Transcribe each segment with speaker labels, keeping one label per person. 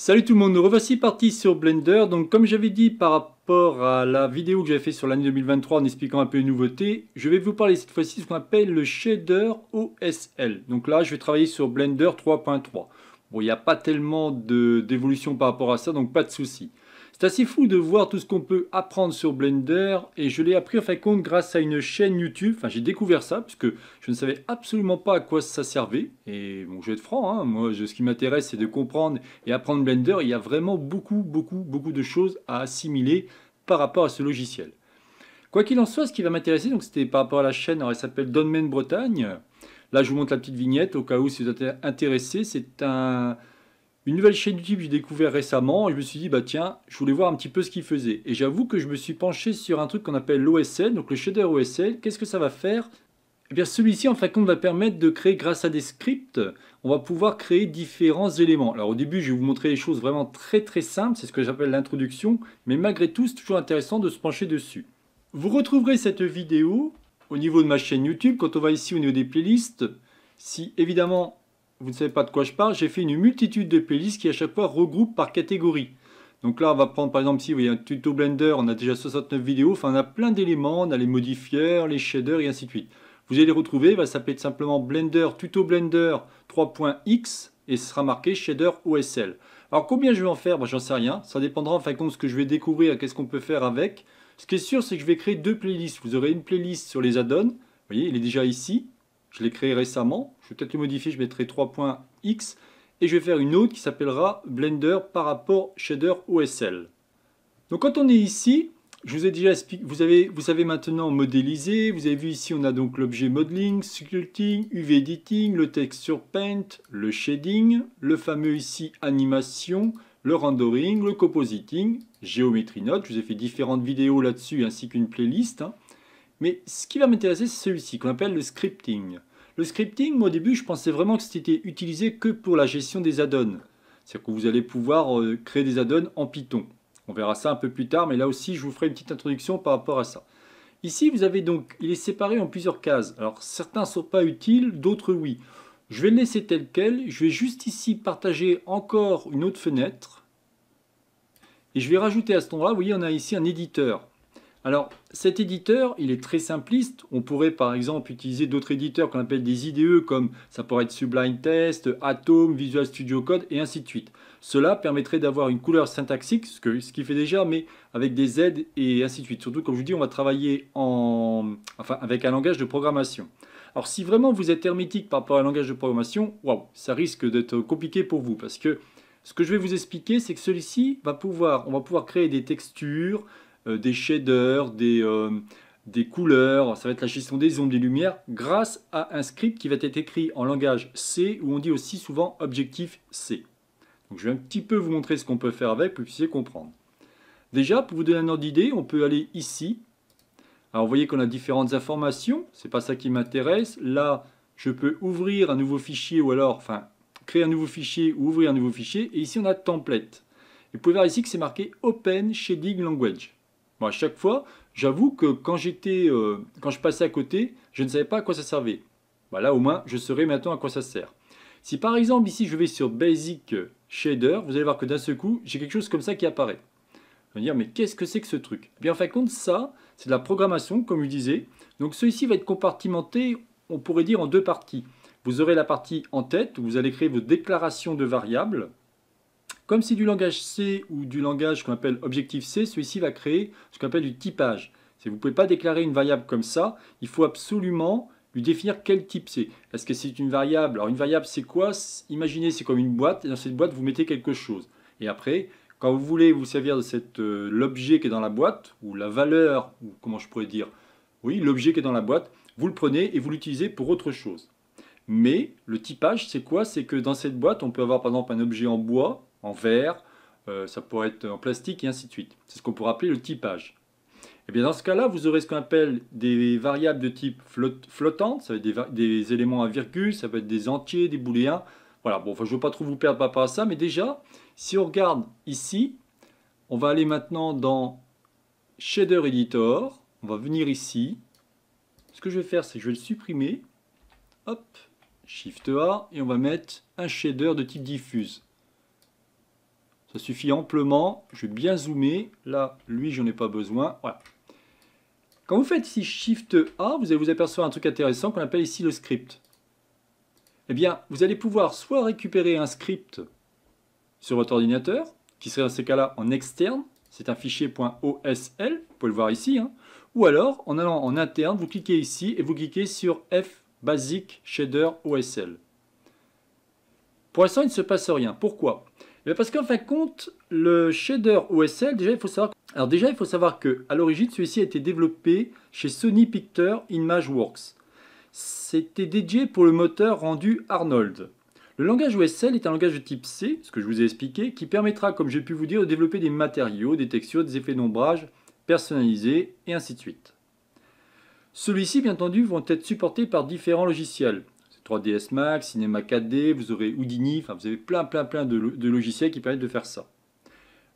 Speaker 1: Salut tout le monde, nous revoici parti sur Blender. Donc comme j'avais dit par rapport à la vidéo que j'avais fait sur l'année 2023 en expliquant un peu les nouveautés, je vais vous parler cette fois-ci de ce qu'on appelle le shader OSL. Donc là, je vais travailler sur Blender 3.3. Bon, il n'y a pas tellement d'évolution par rapport à ça, donc pas de souci. C'est assez fou de voir tout ce qu'on peut apprendre sur Blender et je l'ai appris en fin de compte grâce à une chaîne YouTube. Enfin, j'ai découvert ça puisque je ne savais absolument pas à quoi ça servait. Et bon, je vais être franc, hein, moi, ce qui m'intéresse, c'est de comprendre et apprendre Blender. Il y a vraiment beaucoup, beaucoup, beaucoup de choses à assimiler par rapport à ce logiciel. Quoi qu'il en soit, ce qui va m'intéresser, donc c'était par rapport à la chaîne, elle s'appelle Donman Bretagne. Là, je vous montre la petite vignette au cas où si vous êtes intéressé. C'est un une nouvelle chaîne YouTube j'ai découvert récemment, et je me suis dit, bah tiens, je voulais voir un petit peu ce qu'il faisait. Et j'avoue que je me suis penché sur un truc qu'on appelle l'OSL, donc le shader OSL. Qu'est-ce que ça va faire eh bien, celui-ci, en fin de compte, va permettre de créer, grâce à des scripts, on va pouvoir créer différents éléments. Alors, au début, je vais vous montrer les choses vraiment très très simples, c'est ce que j'appelle l'introduction, mais malgré tout, c'est toujours intéressant de se pencher dessus. Vous retrouverez cette vidéo au niveau de ma chaîne YouTube, quand on va ici au niveau des playlists, si évidemment vous ne savez pas de quoi je parle, j'ai fait une multitude de playlists qui à chaque fois regroupent par catégorie. Donc là, on va prendre par exemple, si vous voyez un tuto Blender, on a déjà 69 vidéos, enfin on a plein d'éléments, on a les modifiers, les shaders et ainsi de suite. Vous allez les retrouver, il va s'appeler simplement Blender, tuto Blender 3.x et ce sera marqué shader OSL. Alors combien je vais en faire bah, J'en sais rien, ça dépendra en fin de compte ce que je vais découvrir qu'est-ce qu'on peut faire avec. Ce qui est sûr, c'est que je vais créer deux playlists. Vous aurez une playlist sur les add-ons, vous voyez, il est déjà ici, je l'ai créé récemment. Je vais peut-être le modifier, je mettrai 3.x. Et je vais faire une autre qui s'appellera Blender par rapport shader OSL. Donc quand on est ici, je vous ai déjà expliqué, vous, avez, savez maintenant modélisé. vous avez vu ici on a donc l'objet modeling, sculpting, UV editing, le texture paint, le shading, le fameux ici animation, le rendering, le compositing, géométrie note, je vous ai fait différentes vidéos là-dessus ainsi qu'une playlist. Hein. Mais ce qui va m'intéresser, c'est celui-ci, qu'on appelle le scripting. Le scripting, moi, au début, je pensais vraiment que c'était utilisé que pour la gestion des add-ons. C'est-à-dire que vous allez pouvoir euh, créer des add-ons en Python. On verra ça un peu plus tard, mais là aussi, je vous ferai une petite introduction par rapport à ça. Ici, vous avez donc, il est séparé en plusieurs cases. Alors, certains ne sont pas utiles, d'autres oui. Je vais le laisser tel quel. Je vais juste ici partager encore une autre fenêtre. Et je vais rajouter à ce endroit, vous voyez, on a ici un éditeur. Alors, cet éditeur, il est très simpliste. On pourrait par exemple utiliser d'autres éditeurs qu'on appelle des IDE, comme ça pourrait être Sublime Test, Atom, Visual Studio Code, et ainsi de suite. Cela permettrait d'avoir une couleur syntaxique, ce, qu'il fait déjà, mais avec des aides et ainsi de suite. Surtout, comme je vous dis, on va travailler en, enfin, avec un langage de programmation. Alors, si vraiment vous êtes hermétique par rapport à un langage de programmation, waouh, ça risque d'être compliqué pour vous, parce que ce que je vais vous expliquer, c'est que celui-ci va pouvoir, on va pouvoir créer des textures, euh, des shaders, des, euh, des couleurs, ça va être la gestion des ombres, des lumières, grâce à un script qui va être écrit en langage C, où on dit aussi souvent objectif C. je vais un petit peu vous montrer ce qu'on peut faire avec pour que vous puissiez comprendre. Déjà, pour vous donner un ordre d'idée, on peut aller ici. Alors vous voyez qu'on a différentes informations, c'est pas ça qui m'intéresse. Là, je peux ouvrir un nouveau fichier ou alors, enfin, créer un nouveau fichier ou ouvrir un nouveau fichier. Et ici, on a template. vous pouvez voir ici que c'est marqué Open Shading Language. Moi à chaque fois, j'avoue que euh, quand je passais à côté, je ne savais pas à quoi ça servait. Voilà, bah là, au moins, je saurai maintenant à quoi ça sert. Si par exemple, ici, je vais sur Basic Shader, vous allez voir que d'un seul coup, j'ai quelque chose comme ça qui apparaît. Je vais dire, mais qu'est-ce que c'est que ce truc eh bien, en fin de compte, ça, c'est de la programmation, comme je disais. Donc, celui-ci va être compartimenté, on pourrait dire, en deux parties. Vous aurez la partie en tête, où vous allez créer vos déclarations de variables, comme c'est du langage C ou du langage qu'on appelle objectif C, celui-ci va créer ce qu'on appelle du typage. Vous ne pouvez pas déclarer une variable comme ça, il faut absolument lui définir quel type c'est. Est-ce que c'est une variable Alors une variable c'est quoi Imaginez c'est comme une boîte, et dans cette boîte vous mettez quelque chose. Et après, quand vous voulez vous servir de euh, l'objet qui est dans la boîte, ou la valeur, ou comment je pourrais dire, oui, l'objet qui est dans la boîte, vous le prenez et vous l'utilisez pour autre chose. Mais le typage, c'est quoi C'est que dans cette boîte, on peut avoir par exemple un objet en bois, en verre, euh, ça pourrait être en plastique et ainsi de suite. C'est ce qu'on pourrait appeler le typage. Et eh bien dans ce cas-là, vous aurez ce qu'on appelle des variables de type flottante, ça va être des, éléments à virgule, ça peut être des entiers, des booléens. Voilà, bon, je ne veux pas trop vous perdre par rapport à ça, mais déjà, si on regarde ici, on va aller maintenant dans Shader Editor, on va venir ici. Ce que je vais faire, c'est que je vais le supprimer. Hop, Shift A, et on va mettre un shader de type diffuse. Ça suffit amplement. Je vais bien zoomer. Là, lui, j'en ai pas besoin. Voilà. Quand vous faites ici Shift A, vous allez vous apercevoir un truc intéressant qu'on appelle ici le script. Eh bien, vous allez pouvoir soit récupérer un script sur votre ordinateur, qui serait dans ces cas-là en externe, c'est un fichier .osl, vous pouvez le voir ici, hein, ou alors, en allant en interne, vous cliquez ici et vous cliquez sur F Basic Shader OSL. Pour l'instant, il ne se passe rien. Pourquoi eh ben, parce qu'en fin de compte, le shader OSL, déjà il faut savoir, alors déjà il faut savoir que à l'origine celui-ci a été développé chez Sony Pictures Imageworks. C'était dédié pour le moteur rendu Arnold. Le langage OSL est un langage de type C, ce que je vous ai expliqué, qui permettra, comme j'ai pu vous dire, de développer des matériaux, des textures, des effets d'ombrage personnalisés et ainsi de suite. Celui-ci, bien entendu, vont être supportés par différents logiciels. 3ds Max, Cinema 4D, vous aurez Houdini, enfin vous avez plein plein plein de, logiciels qui permettent de faire ça.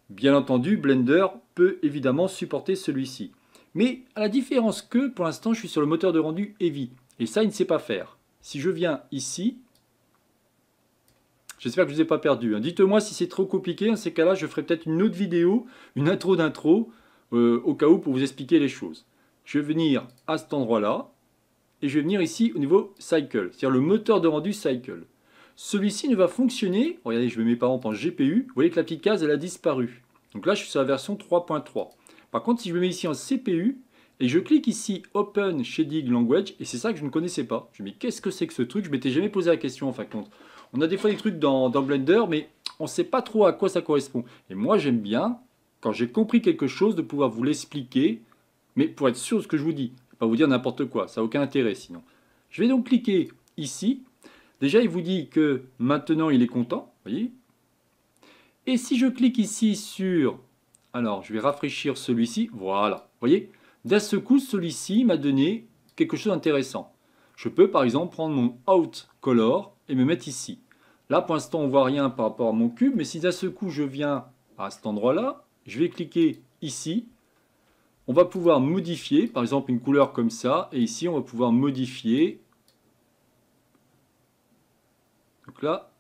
Speaker 1: Bien entendu, Blender peut évidemment supporter celui-ci. Mais à la différence que pour l'instant je suis sur le moteur de rendu Heavy, et ça il ne sait pas faire. Si je viens ici, j'espère que je ne vous ai pas perdu. Hein. Dites-moi si c'est trop compliqué, dans ces cas-là je ferai peut-être une autre vidéo, une intro d'intro, euh, au cas où pour vous expliquer les choses. Je vais venir à cet endroit-là, et je vais venir ici au niveau cycle, c'est-à-dire le moteur de rendu cycle. Celui-ci ne va fonctionner, regardez, je me mets par exemple en GPU, vous voyez que la petite case, elle a disparu. Donc là, je suis sur la version 3.3. Par contre, si je me mets ici en CPU, et je clique ici Open Shading Language, et c'est ça que je ne connaissais pas. Je me dis, qu'est-ce que c'est que ce truc Je m'étais jamais posé la question en fin de compte. On a des fois des trucs dans, dans Blender, mais on ne sait pas trop à quoi ça correspond. Et moi, j'aime bien, quand j'ai compris quelque chose, de pouvoir vous l'expliquer, mais pour être sûr de ce que je vous dis va vous dire n'importe quoi, ça n'a aucun intérêt sinon. Je vais donc cliquer ici. Déjà, il vous dit que maintenant, il est content, voyez. Et si je clique ici sur... Alors, je vais rafraîchir celui-ci, voilà, voyez. D'un coup, celui-ci m'a donné quelque chose d'intéressant. Je peux, par exemple, prendre mon Out Color et me mettre ici. Là, pour l'instant, on voit rien par rapport à mon cube, mais si d'un coup, je viens à cet endroit-là, je vais cliquer ici, on va pouvoir modifier, par exemple, une couleur comme ça. Et ici, on va pouvoir modifier. Donc là,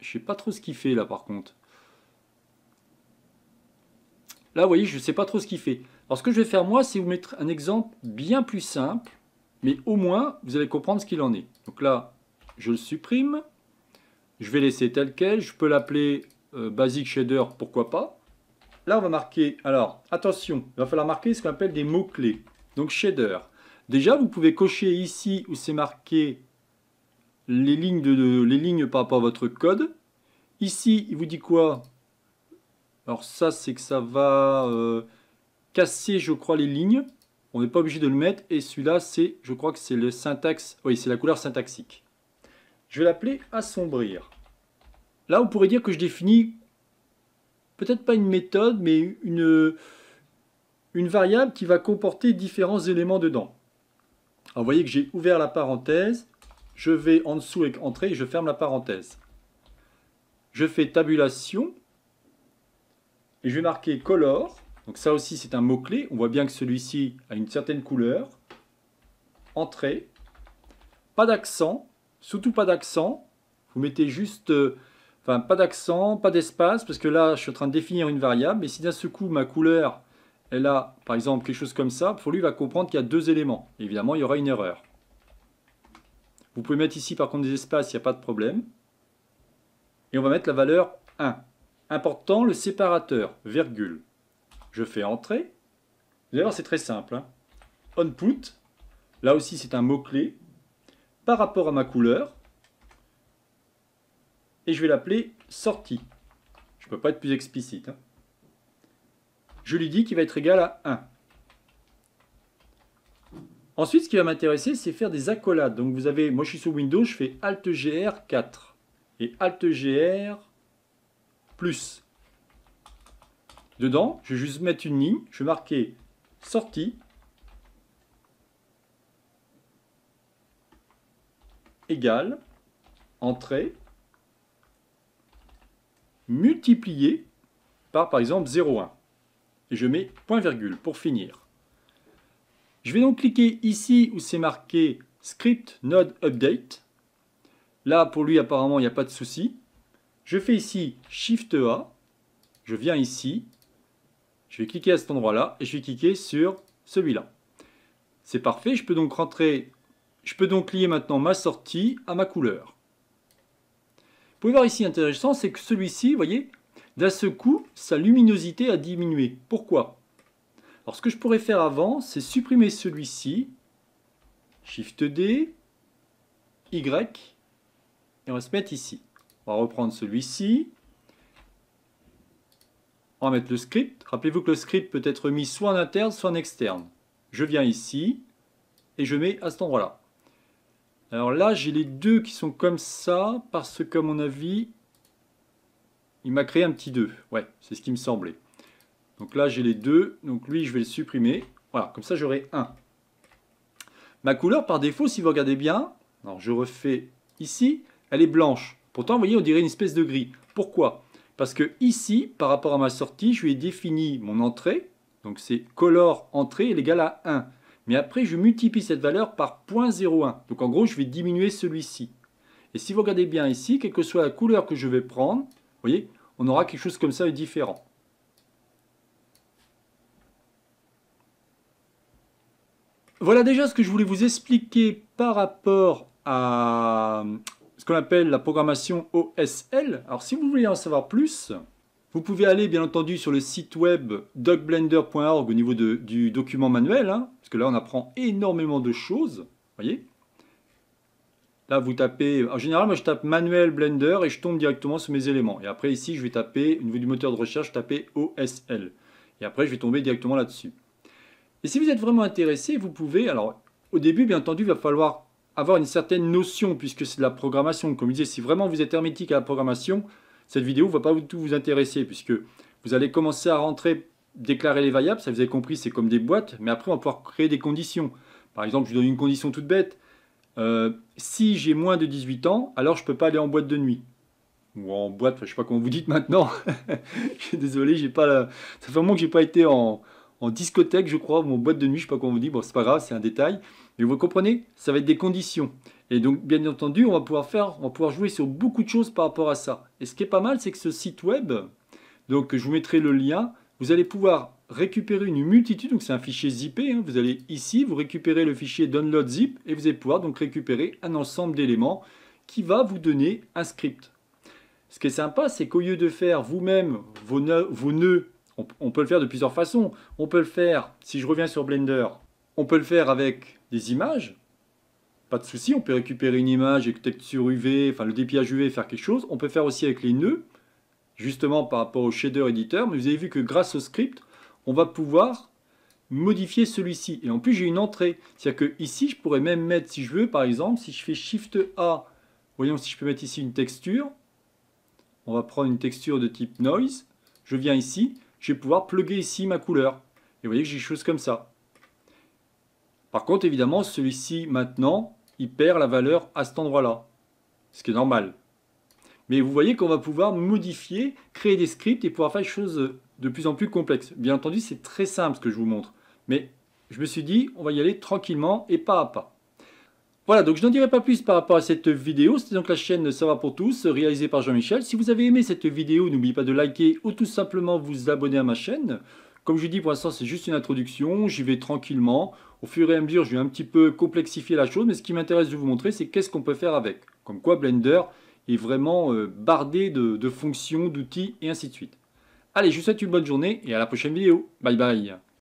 Speaker 1: je sais pas trop ce qu'il fait là, par contre. Là, vous voyez, je ne sais pas trop ce qu'il fait. Alors, ce que je vais faire, moi, c'est vous mettre un exemple bien plus simple. Mais au moins, vous allez comprendre ce qu'il en est. Donc là, je le supprime. Je vais laisser tel quel. Je peux l'appeler euh, Basic Shader, pourquoi pas. Là, on va marquer, alors attention, il va falloir marquer ce qu'on appelle des mots-clés. Donc shader. Déjà, vous pouvez cocher ici où c'est marqué les lignes, de, les lignes par rapport à votre code. Ici, il vous dit quoi Alors ça, c'est que ça va euh, casser, je crois, les lignes. On n'est pas obligé de le mettre. Et celui-là, c'est, je crois que c'est le syntaxe. Oui, c'est la couleur syntaxique. Je vais l'appeler assombrir. Là, on pourrait dire que je définis peut-être pas une méthode, mais une, euh, une variable qui va comporter différents éléments dedans. Alors vous voyez que j'ai ouvert la parenthèse, je vais en dessous avec entrée et je ferme la parenthèse. Je fais tabulation et je vais marquer color. Donc ça aussi c'est un mot-clé, on voit bien que celui-ci a une certaine couleur. Entrée, pas d'accent, surtout pas d'accent. Vous mettez juste euh, pas d'accent, pas d'espace, parce que là, je suis en train de définir une variable. Et si d'un seul coup, ma couleur, elle a, par exemple, quelque chose comme ça, pour lui, il va comprendre qu'il y a deux éléments. évidemment, il y aura une erreur. Vous pouvez mettre ici, par contre, des espaces, il n'y a pas de problème. Et on va mettre la valeur 1. Important, le séparateur, virgule. Je fais entrer. d'ailleurs c'est très simple. On hein. put. là aussi, c'est un mot-clé. Par rapport à ma couleur, et je vais l'appeler sortie. Je ne peux pas être plus explicite. Hein. Je lui dis qu'il va être égal à 1. Ensuite, ce qui va m'intéresser, c'est faire des accolades. Donc vous avez, moi je suis sous Windows, je fais AltGR 4 et Gr plus. Dedans, je vais juste mettre une ligne, je vais marquer sortie Égal. entrée multiplié par, par exemple, 0,1. Et je mets point virgule pour finir. Je vais donc cliquer ici où c'est marqué script node update. Là, pour lui, apparemment, il n'y a pas de souci. Je fais ici Shift A. Je viens ici. Je vais cliquer à cet endroit-là et je vais cliquer sur celui-là. C'est parfait. Je peux donc rentrer. Je peux donc lier maintenant ma sortie à ma couleur. Vous pouvez voir ici intéressant, c'est que celui-ci, vous voyez, d'un seul coup, sa luminosité a diminué. Pourquoi Alors ce que je pourrais faire avant, c'est supprimer celui-ci, Shift D, Y, et on va se mettre ici. On va reprendre celui-ci, on va mettre le script. Rappelez-vous que le script peut être mis soit en interne, soit en externe. Je viens ici, et je mets à cet endroit-là. Alors là, j'ai les deux qui sont comme ça, parce qu'à mon avis, il m'a créé un petit 2. Ouais, c'est ce qui me semblait. Donc là, j'ai les deux. Donc lui, je vais le supprimer. Voilà, comme ça, j'aurai 1. Ma couleur, par défaut, si vous regardez bien, je refais ici, elle est blanche. Pourtant, vous voyez, on dirait une espèce de gris. Pourquoi Parce que ici, par rapport à ma sortie, je lui ai défini mon entrée. Donc c'est color entrée est égal à 1. Mais après, je multiplie cette valeur par 0.01. Donc en gros, je vais diminuer celui-ci. Et si vous regardez bien ici, quelle que soit la couleur que je vais prendre, vous voyez, on aura quelque chose comme ça de différent. Voilà déjà ce que je voulais vous expliquer par rapport à ce qu'on appelle la programmation OSL. Alors si vous voulez en savoir plus, vous pouvez aller bien entendu sur le site web docblender.org au niveau du document manuel. Hein. Parce que là, on apprend énormément de choses. Vous voyez Là, vous tapez... En général, moi, je tape manuel Blender et je tombe directement sur mes éléments. Et après, ici, je vais taper, au niveau du moteur de recherche, taper OSL. Et après, je vais tomber directement là-dessus. Et si vous êtes vraiment intéressé, vous pouvez... Alors, au début, bien entendu, il va falloir avoir une certaine notion, puisque c'est de la programmation. Comme je disais, si vraiment vous êtes hermétique à la programmation, cette vidéo ne va pas du tout vous intéresser, puisque vous allez commencer à rentrer déclarer les variables, ça vous avez compris, c'est comme des boîtes, mais après on va pouvoir créer des conditions. Par exemple, je vous donne une condition toute bête. Euh, si j'ai moins de 18 ans, alors je peux pas aller en boîte de nuit. Ou en boîte, enfin, je ne sais pas comment vous dites maintenant. Désolé, j'ai pas ça fait un moment que j'ai pas été en, discothèque, je crois, ou en boîte de nuit, je sais pas comment vous dites, Bon, c'est pas grave, c'est un détail. Mais vous comprenez, ça va être des conditions. Et donc, bien entendu, on va pouvoir faire, on va pouvoir jouer sur beaucoup de choses par rapport à ça. Et ce qui est pas mal, c'est que ce site web, donc je vous mettrai le lien, vous allez pouvoir récupérer une multitude, donc c'est un fichier zippé, hein. vous allez ici, vous récupérez le fichier download zip et vous allez pouvoir donc récupérer un ensemble d'éléments qui va vous donner un script. Ce qui est sympa, c'est qu'au lieu de faire vous-même vos, vos, nœuds, on, peut le faire de plusieurs façons. On peut le faire, si je reviens sur Blender, on peut le faire avec des images, pas de souci, on peut récupérer une image avec texture UV, enfin le dépillage UV, faire quelque chose. On peut faire aussi avec les nœuds justement par rapport au shader éditeur, mais vous avez vu que grâce au script, on va pouvoir modifier celui-ci. Et en plus, j'ai une entrée. C'est-à-dire que ici, je pourrais même mettre, si je veux, par exemple, si je fais Shift A, voyons si je peux mettre ici une texture. On va prendre une texture de type Noise. Je viens ici, je vais pouvoir plugger ici ma couleur. Et vous voyez que j'ai des choses comme ça. Par contre, évidemment, celui-ci, maintenant, il perd la valeur à cet endroit-là. Ce qui est normal. Mais vous voyez qu'on va pouvoir modifier, créer des scripts et pouvoir faire des choses de plus en plus complexes. Bien entendu, c'est très simple ce que je vous montre. Mais je me suis dit, on va y aller tranquillement et pas à pas. Voilà, donc je n'en dirai pas plus par rapport à cette vidéo. C'était donc la chaîne Ça va pour tous, réalisée par Jean-Michel. Si vous avez aimé cette vidéo, n'oubliez pas de liker ou tout simplement vous abonner à ma chaîne. Comme je dis, pour l'instant, c'est juste une introduction. J'y vais tranquillement. Au fur et à mesure, je vais un petit peu complexifier la chose. Mais ce qui m'intéresse de vous montrer, c'est qu'est-ce qu'on peut faire avec. Comme quoi, Blender, et vraiment euh, bardé de fonctions, d'outils et ainsi de suite. Allez, je vous souhaite une bonne journée et à la prochaine vidéo. Bye bye